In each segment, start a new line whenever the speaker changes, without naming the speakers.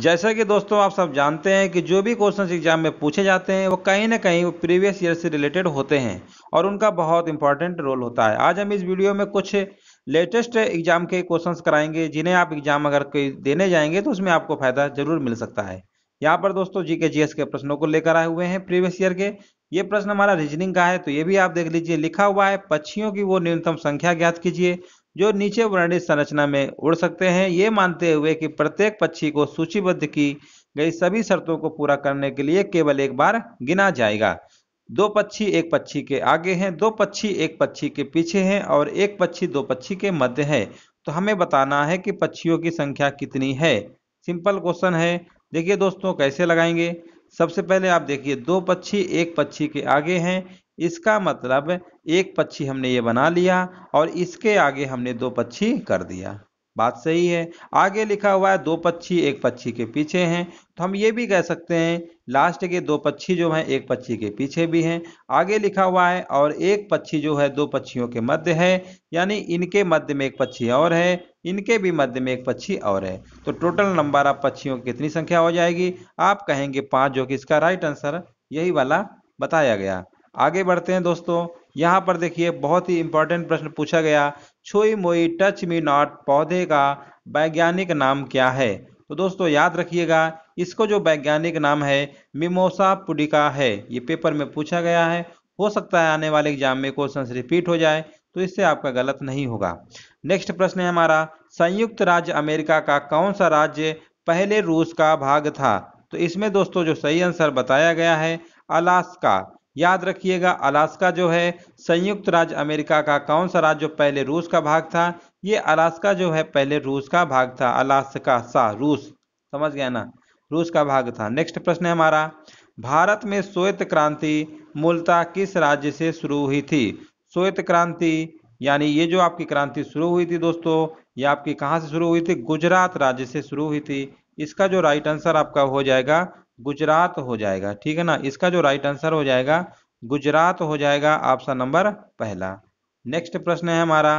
जैसा कि दोस्तों आप सब जानते हैं कि जो भी क्वेश्चन एग्जाम में पूछे जाते हैं वो कहीं ना कहीं वो प्रीवियस ईयर से रिलेटेड होते हैं और उनका बहुत इंपॉर्टेंट रोल होता है आज हम इस वीडियो में कुछ लेटेस्ट एग्जाम के क्वेश्चंस कराएंगे जिन्हें आप एग्जाम अगर कोई देने जाएंगे तो उसमें आपको फायदा जरूर मिल सकता है यहाँ पर दोस्तों जी के जी के प्रश्नों को लेकर आए हुए हैं प्रीवियस ईयर के ये प्रश्न हमारा रीजनिंग का है तो ये भी आप देख लीजिए लिखा हुआ है पक्षियों की वो न्यूनतम संख्या ज्ञात कीजिए जो नीचे वर्णित संरचना में उड़ सकते हैं ये मानते हुए कि प्रत्येक पक्षी को सूचीबद्ध की गई सभी शर्तों को पूरा करने के लिए केवल एक बार गिना जाएगा दो पक्षी एक पक्षी के आगे हैं दो पक्षी एक पक्षी के पीछे हैं और एक पक्षी दो पक्षी के मध्य है तो हमें बताना है कि पक्षियों की संख्या कितनी है सिंपल क्वेश्चन है देखिए दोस्तों कैसे लगाएंगे सबसे पहले आप देखिए दो पक्षी एक पक्षी के आगे हैं इसका मतलब एक पक्षी हमने ये बना लिया और इसके आगे हमने दो पक्षी कर दिया बात सही है आगे लिखा हुआ है दो पक्षी एक पक्षी के पीछे हैं तो हम ये भी कह सकते हैं लास्ट के दो पक्षी जो हैं एक पक्षी के पीछे भी हैं आगे लिखा हुआ है और एक पक्षी जो है दो पक्षियों के मध्य है यानी इनके मध्य में एक पक्षी और है इनके भी मध्य में एक पक्षी और है तो टोटल नंबर आप पक्षियों की कितनी संख्या हो जाएगी आप कहेंगे पाँच जो कि इसका राइट आंसर यही वाला बताया गया आगे बढ़ते हैं दोस्तों यहाँ पर देखिए बहुत ही इंपॉर्टेंट प्रश्न पूछा गया छुई मोई टच मी नॉट पौधे का वैज्ञानिक नाम क्या है तो दोस्तों याद रखिएगा इसको जो वैज्ञानिक नाम है मिमोसा पुडिका है ये पेपर में पूछा गया है हो सकता है आने वाले एग्जाम में क्वेश्चन रिपीट हो जाए तो इससे आपका गलत नहीं होगा नेक्स्ट प्रश्न है हमारा संयुक्त राज्य अमेरिका का कौन सा राज्य पहले रूस का भाग था तो इसमें दोस्तों जो सही आंसर बताया गया है अलास्का याद रखिएगा अलास्का जो है संयुक्त राज्य अमेरिका का कौन सा राज्य पहले रूस का भाग था ये अलास्का जो है पहले रूस का भाग था अलास्का सा रूस समझ गया ना रूस का भाग था नेक्स्ट प्रश्न है हमारा भारत में श्वेत क्रांति मूलतः किस राज्य से शुरू हुई थी श्वेत क्रांति यानी ये जो आपकी क्रांति शुरू हुई थी दोस्तों ये आपकी कहाँ से शुरू हुई थी गुजरात राज्य से शुरू हुई थी इसका जो राइट आंसर आपका हो जाएगा गुजरात हो जाएगा ठीक है ना इसका जो राइट आंसर हो जाएगा गुजरात हो जाएगा ऑप्शन नंबर पहला नेक्स्ट प्रश्न है हमारा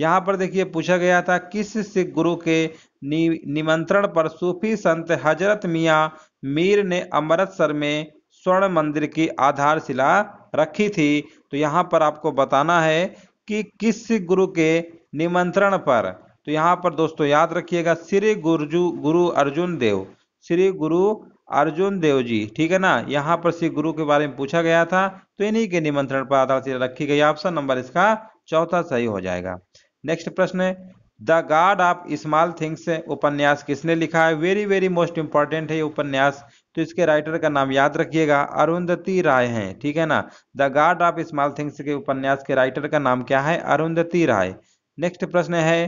यहाँ पर देखिए पूछा गया था किस सिख गुरु के नि, निमंत्रण पर सूफी संत हजरत मिया मीर ने अमृतसर में स्वर्ण मंदिर की आधारशिला रखी थी तो यहाँ पर आपको बताना है कि किस सिख गुरु के निमंत्रण पर तो यहाँ पर दोस्तों याद रखिएगा श्री गुरु गुरु अर्जुन देव श्री गुरु अर्जुन देव जी ठीक है ना यहाँ पर श्री गुरु के बारे में पूछा गया था तो इन्हीं के निमंत्रण पर आधार रखी गई ऑप्शन नंबर इसका चौथा सही हो जाएगा नेक्स्ट प्रश्न है the God of small things उपन्यास किसने लिखा है वेरी वेरी मोस्ट इंपॉर्टेंट है ये उपन्यास तो इसके राइटर का नाम याद रखिएगा अरुंधति राय हैं ठीक है ना the God of small things के उपन्यास के राइटर का नाम क्या है अरुंधति राय नेक्स्ट प्रश्न है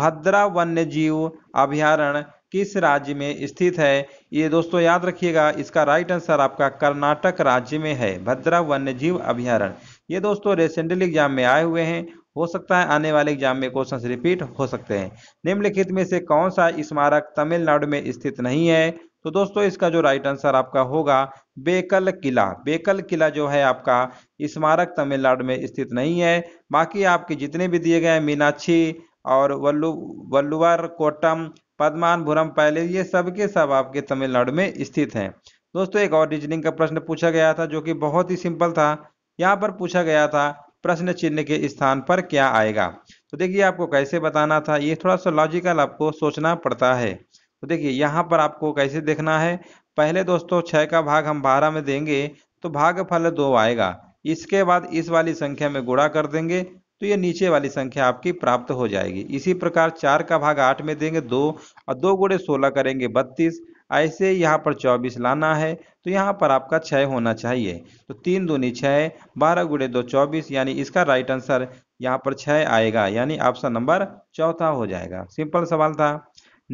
भद्रा वन्य जीव अभ्यारण किस राज्य में स्थित है ये दोस्तों याद रखिएगा इसका राइट आंसर आपका कर्नाटक राज्य में है भद्रा वन्यजीव अभ्यारण ये दोस्तों रेसेंडल एग्जाम में आए हुए हैं हो सकता है आने वाले एग्जाम में क्वेश्चन रिपीट हो सकते हैं निम्नलिखित में से कौन सा स्मारक तमिलनाडु में स्थित नहीं है तो दोस्तों इसका जो राइट आंसर आपका होगा बेकल किला बेकल किला जो है आपका स्मारक तमिलनाडु में स्थित नहीं है बाकी आपके जितने भी दिए गए मीनाक्षी और वल्लु वल्लुवर कोटम पद्मानभुरम पैलेस ये सब के सब आपके तमिलनाडु में स्थित हैं दोस्तों एक और रीजनिंग का प्रश्न पूछा गया था जो कि बहुत ही सिंपल था यहाँ पर पूछा गया था प्रश्न चिन्ह के स्थान पर क्या आएगा तो देखिए आपको कैसे बताना था ये थोड़ा सा लॉजिकल आपको सोचना पड़ता है तो देखिए यहाँ पर आपको कैसे देखना है पहले दोस्तों छः का भाग हम बारह में देंगे तो भाग फल दो आएगा इसके बाद इस वाली संख्या में गुणा कर देंगे तो ये नीचे वाली संख्या आपकी प्राप्त हो जाएगी इसी प्रकार चार का भाग आठ में देंगे दो और दो गुड़े सोलह करेंगे बत्तीस ऐसे यहाँ पर चौबीस लाना है तो यहाँ पर आपका छः होना चाहिए तो तीन दूनी छः बारह गुड़े दो चौबीस यानी इसका राइट आंसर यहाँ पर छः आएगा यानी ऑप्शन नंबर चौथा हो जाएगा सिंपल सवाल था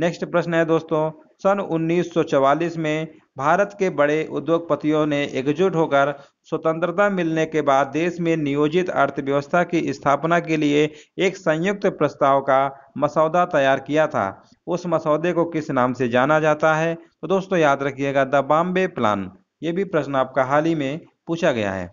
नेक्स्ट प्रश्न है दोस्तों सन 1944 में भारत के बड़े उद्योगपतियों ने एकजुट होकर स्वतंत्रता मिलने के बाद देश में नियोजित अर्थव्यवस्था की स्थापना के लिए एक संयुक्त प्रस्ताव का मसौदा तैयार किया था उस मसौदे को किस नाम से जाना जाता है तो दोस्तों याद रखिएगा द बॉम्बे प्लान ये भी प्रश्न आपका हाल ही में पूछा गया है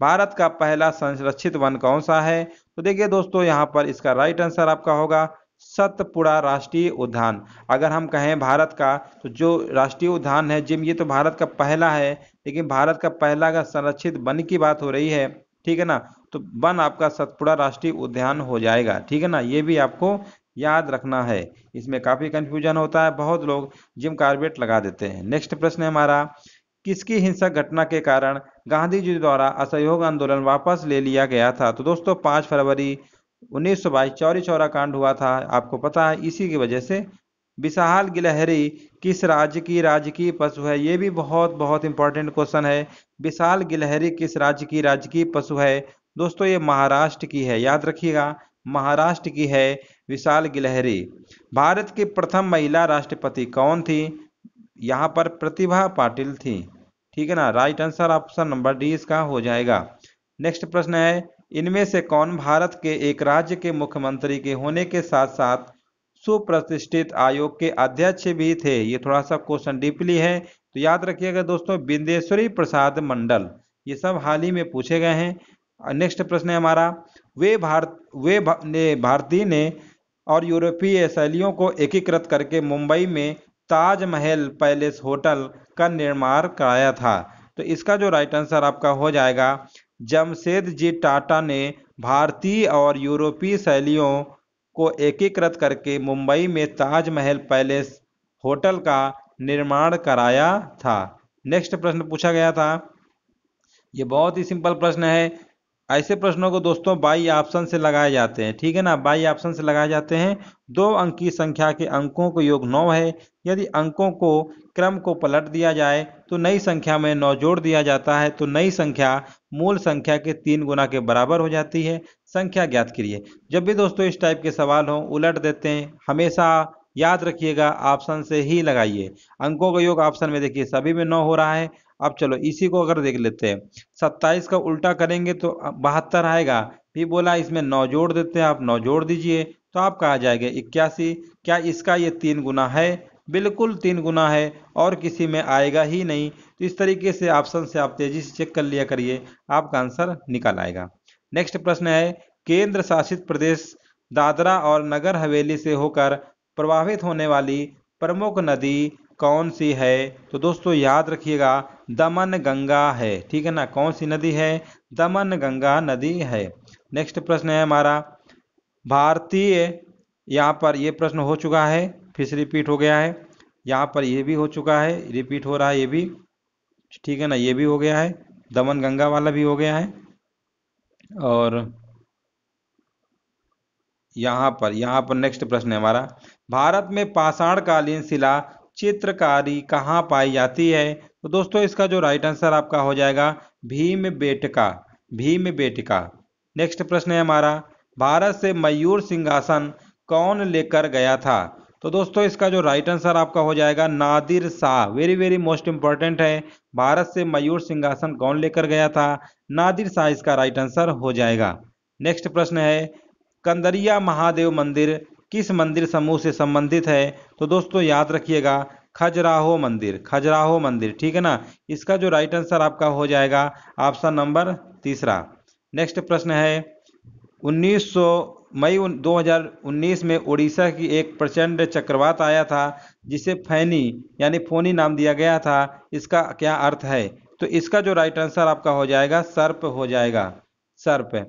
भारत का पहला संरक्षित वन कौन सा है तो देखिए दोस्तों यहाँ पर इसका राइट आंसर आपका होगा सतपुड़ा राष्ट्रीय उद्यान अगर हम कहें भारत का तो जो राष्ट्रीय उद्यान है जिम ये तो भारत का पहला है लेकिन भारत का पहला का संरक्षित वन की बात हो रही है ठीक है ना तो वन आपका सतपुड़ा राष्ट्रीय उद्यान हो जाएगा ठीक है ना ये भी आपको याद रखना है इसमें काफी कंफ्यूजन होता है बहुत लोग जिम कार्बेट लगा देते हैं नेक्स्ट प्रश्न है हमारा किसकी हिंसक घटना के कारण गांधी जी द्वारा असहयोग आंदोलन वापस ले लिया गया था तो दोस्तों पांच फरवरी उन्नीस सौ बाईस चौरी चौरा कांड हुआ था आपको पता है इसी की वजह से विशाल गिलहरी किस राज्य की राजकीय पशु है ये भी बहुत बहुत इंपॉर्टेंट क्वेश्चन है विशाल गिलहरी किस राज्य की राजकीय पशु है दोस्तों ये महाराष्ट्र की है याद रखिएगा महाराष्ट्र की है विशाल गिलहरी भारत की प्रथम महिला राष्ट्रपति कौन थी यहाँ पर प्रतिभा पाटिल थी ठीक है ना right answer option number D इसका हो जाएगा नेक्स्ट प्रश्न है इनमें से कौन भारत के एक राज्य के मुख्यमंत्री के होने के साथ साथ सुप्रतिष्ठित आयोग के अध्यक्ष भी थे ये थोड़ा सा क्वेश्चन डीपली है तो याद रखिएगा दोस्तों बिंदेश्वरी प्रसाद मंडल ये सब हाल ही में पूछे गए हैं नेक्स्ट प्रश्न है हमारा वे भारत वे भा, ने भारतीय ने और यूरोपीय शैलियों को एकीकृत करके मुंबई में ताजमहल पैलेस होटल का निर्माण कराया था तो इसका जो राइट आंसर आपका हो जाएगा जमशेद जी टाटा ने भारतीय और यूरोपीय शैलियों को एकीकृत करके मुंबई में ताजमहल पैलेस होटल का निर्माण कराया था नेक्स्ट प्रश्न पूछा गया था ये बहुत ही सिंपल प्रश्न है ऐसे प्रश्नों को दोस्तों बाई ऑप्शन से लगाए जाते हैं ठीक है ना बाई ऑप्शन से लगाए जाते हैं दो अंक की संख्या के अंकों को योग नौ है यदि अंकों को क्रम को पलट दिया जाए तो नई संख्या में नौ जोड़ दिया जाता है तो नई संख्या मूल संख्या के तीन गुना के बराबर हो जाती है संख्या ज्ञात करिए जब भी दोस्तों इस टाइप के सवाल हों उलट देते हैं हमेशा याद रखिएगा ऑप्शन से ही लगाइए अंकों का योग ऑप्शन में देखिए सभी में नौ हो रहा है अब चलो इसी को अगर देख लेते हैं सत्ताईस का उल्टा करेंगे तो बहत्तर आएगा फिर बोला इसमें नौ जोड़ देते हैं आप नौ जोड़ दीजिए तो आप कहा जाएगा इक्यासी क्या इसका ये तीन गुना है बिल्कुल तीन गुना है और किसी में आएगा ही नहीं तो इस तरीके से ऑप्शन से आप तेजी से चेक कर लिया करिए आपका आंसर निकल आएगा नेक्स्ट प्रश्न है केंद्र शासित प्रदेश दादरा और नगर हवेली से होकर प्रभावित होने वाली प्रमुख नदी कौन सी है तो दोस्तों याद रखिएगा दमन गंगा है ठीक है ना कौन सी नदी है दमन गंगा नदी है नेक्स्ट प्रश्न है हमारा भारतीय यहाँ पर ये प्रश्न हो चुका है फिर से रिपीट हो गया है यहाँ पर ये भी हो चुका है रिपीट हो रहा है ये भी ठीक है ना ये भी हो गया है दमन गंगा वाला भी हो गया है और यहाँ पर यहाँ पर नेक्स्ट प्रश्न है हमारा भारत में पाषाण कालीन शिला चित्रकारी कहाँ पाई जाती है तो दोस्तों इसका जो राइट आंसर आपका हो जाएगा Bhimbetka Bhimbetka next प्रश्न है हमारा भारत से मयूर सिंहासन कौन लेकर गया था तो दोस्तों इसका जो राइट आंसर आपका हो जाएगा Nadir Shah very very most important है भारत से मयूर सिंहासन कौन लेकर गया था नादिर शाह इसका राइट आंसर हो जाएगा नेक्स्ट प्रश्न है कंदरिया महादेव मंदिर किस मंदिर समूह से संबंधित है तो दोस्तों याद रखिएगा खजराहो मंदिर खजराहो मंदिर ठीक है ना इसका जो राइट आंसर आपका हो जाएगा ऑप्शन नंबर तीसरा नेक्स्ट प्रश्न है 1900 मई 2019 में उड़ीसा की एक प्रचंड चक्रवात आया था जिसे फैनी यानी फोनी नाम दिया गया था इसका क्या अर्थ है तो इसका जो राइट आंसर आपका हो जाएगा सर्प हो जाएगा सर्प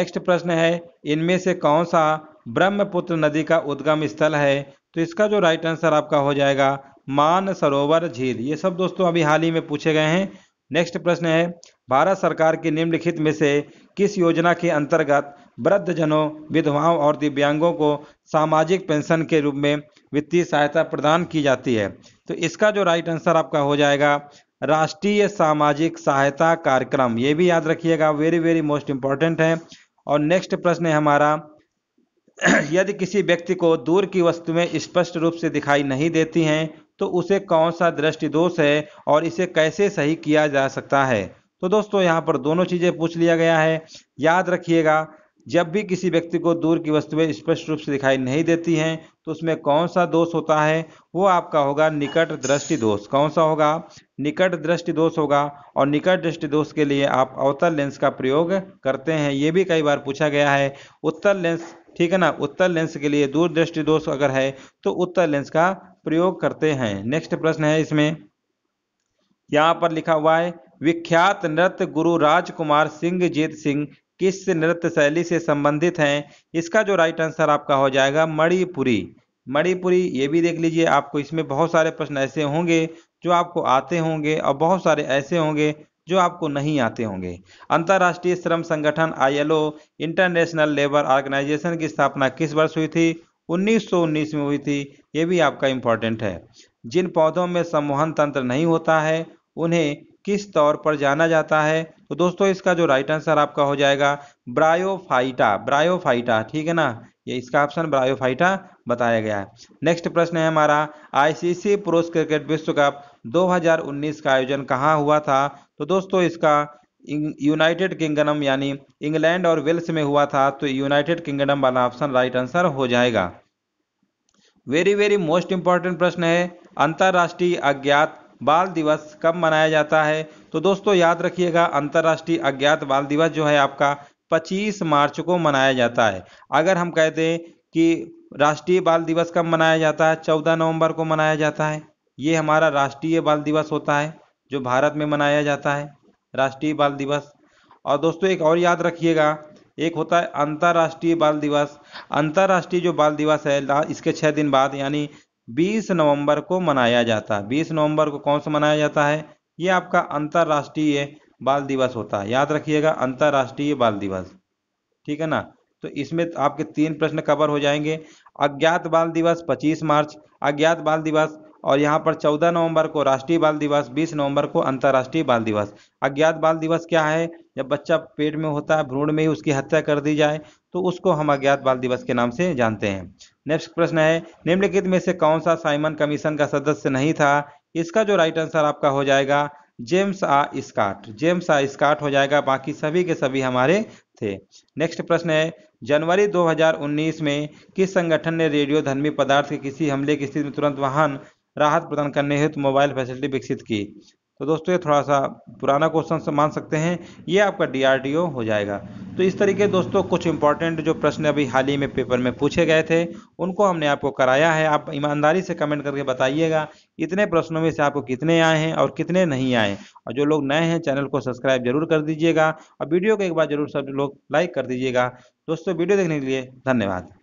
नेक्स्ट प्रश्न है इनमें से कौन सा ब्रह्मपुत्र नदी का उद्गम स्थल है तो इसका जो राइट आंसर आपका हो जाएगा मान सरोवर झील ये सब दोस्तों अभी हाल ही में पूछे गए हैं नेक्स्ट प्रश्न है भारत सरकार की निम्नलिखित में से किस योजना के अंतर्गत वृद्धजनों विधवाओं और दिव्यांगों को सामाजिक पेंशन के रूप में वित्तीय सहायता प्रदान की जाती है तो इसका जो राइट आंसर आपका हो जाएगा राष्ट्रीय सामाजिक सहायता कार्यक्रम ये भी याद रखिएगा वेरी वेरी मोस्ट इंपॉर्टेंट है और नेक्स्ट प्रश्न है हमारा यदि किसी व्यक्ति को दूर की वस्तुएं स्पष्ट रूप से दिखाई नहीं देती हैं तो उसे कौन सा दृष्टि दोष है और इसे कैसे सही किया जा सकता है तो दोस्तों यहाँ पर दोनों चीज़ें पूछ लिया गया है याद रखिएगा जब भी किसी व्यक्ति को दूर की वस्तुएं स्पष्ट रूप से दिखाई नहीं देती हैं तो उसमें कौन सा दोष होता है वो आपका होगा निकट दृष्टि दोष कौन सा होगा निकट दृष्टि दोष होगा और निकट दृष्टि दोष के लिए आप अवतल लेंस का प्रयोग करते हैं ये भी कई बार पूछा गया है उत्तर लेंस ठीक है ना उत्तर लेंस के लिए दूरदृष्टि दोष अगर है तो उत्तर लेंस का प्रयोग करते हैं नेक्स्ट प्रश्न है इसमें यहाँ पर लिखा हुआ है विख्यात नृत्य गुरु राजकुमार सिंह जीत सिंह किस नृत्य शैली से संबंधित हैं इसका जो राइट आंसर आपका हो जाएगा मणिपुरी मणिपुरी ये भी देख लीजिए आपको इसमें बहुत सारे प्रश्न ऐसे होंगे जो आपको आते होंगे और बहुत सारे ऐसे होंगे जो आपको नहीं आते होंगे अंतर्राष्ट्रीय श्रम संगठन आईएलओ इंटरनेशनल लेबर ऑर्गेनाइजेशन की स्थापना किस वर्ष हुई थी 1919 में हुई थी ये भी आपका इम्पोर्टेंट है जिन पौधों में सम्मोहन तंत्र नहीं होता है उन्हें किस तौर पर जाना जाता है तो दोस्तों इसका जो राइट आंसर आपका हो जाएगा ब्रायोफाइटा ब्रायोफाइटा ठीक है ना ये इसका ऑप्शन ब्रायोफाइटा बताया गया है नेक्स्ट प्रश्न है हमारा आईसीसी पुरुष क्रिकेट विश्व कप 2019 का आयोजन कहाँ हुआ था तो दोस्तों इसका यूनाइटेड किंगडम यानी इंग्लैंड और वेल्स में हुआ था तो यूनाइटेड किंगडम वाला ऑप्शन राइट आंसर हो जाएगा वेरी वेरी मोस्ट इंपॉर्टेंट प्रश्न है अंतर्राष्ट्रीय अज्ञात बाल दिवस कब मनाया जाता है तो दोस्तों याद रखिएगा अंतर्राष्ट्रीय अज्ञात बाल दिवस जो है आपका 25 मार्च को मनाया जाता है अगर हम कह दें कि राष्ट्रीय बाल दिवस कब मनाया जाता है 14 नवंबर को मनाया जाता है ये हमारा राष्ट्रीय बाल दिवस होता है जो भारत में मनाया जाता है राष्ट्रीय बाल दिवस और दोस्तों एक और याद रखिएगा एक होता है अंतर्राष्ट्रीय बाल दिवस अंतर्राष्ट्रीय जो बाल दिवस है इसके छः दिन बाद यानी 20 नवंबर को मनाया जाता है 20 नवंबर को कौन सा मनाया जाता है ये आपका अंतर्राष्ट्रीय बाल दिवस होता है याद रखिएगा अंतर्राष्ट्रीय बाल दिवस ठीक है ना तो इसमें आपके तीन प्रश्न कवर हो जाएंगे अज्ञात बाल दिवस 25 मार्च अज्ञात बाल दिवस और यहाँ पर 14 नवंबर को राष्ट्रीय बाल दिवस 20 नवंबर को अंतर्राष्ट्रीय बाल दिवस अज्ञात बाल दिवस क्या है जब बच्चा पेट में होता है भ्रूण में ही उसकी हत्या कर दी जाए तो उसको हम अज्ञात बाल दिवस के नाम से जानते हैं नेक्स्ट प्रश्न है निम्नलिखित में से कौन सा साइमन कमीशन का सदस्य नहीं था इसका जो राइट आंसर आपका हो जाएगा जेम्स आ स्काट जेम्स आ स्काट हो जाएगा बाकी सभी के सभी हमारे थे नेक्स्ट प्रश्न है जनवरी 2019 में किस संगठन ने रेडियो धर्मी पदार्थ के किसी हमले की स्थिति में तुरंत वाहन राहत प्रदान करने हेतु मोबाइल फैसिलिटी विकसित की तो दोस्तों ये थोड़ा सा पुराना क्वेश्चन मान सकते हैं ये आपका डीआरडीओ हो जाएगा तो इस तरीके दोस्तों कुछ इंपॉर्टेंट जो प्रश्न अभी हाल ही में पेपर में पूछे गए थे उनको हमने आपको कराया है आप ईमानदारी से कमेंट करके बताइएगा इतने प्रश्नों में से आपको कितने आए हैं और कितने नहीं आए और जो लोग नए हैं चैनल को सब्सक्राइब जरूर कर दीजिएगा और वीडियो को एक बार जरूर सब लोग लाइक कर दीजिएगा दोस्तों वीडियो देखने के लिए धन्यवाद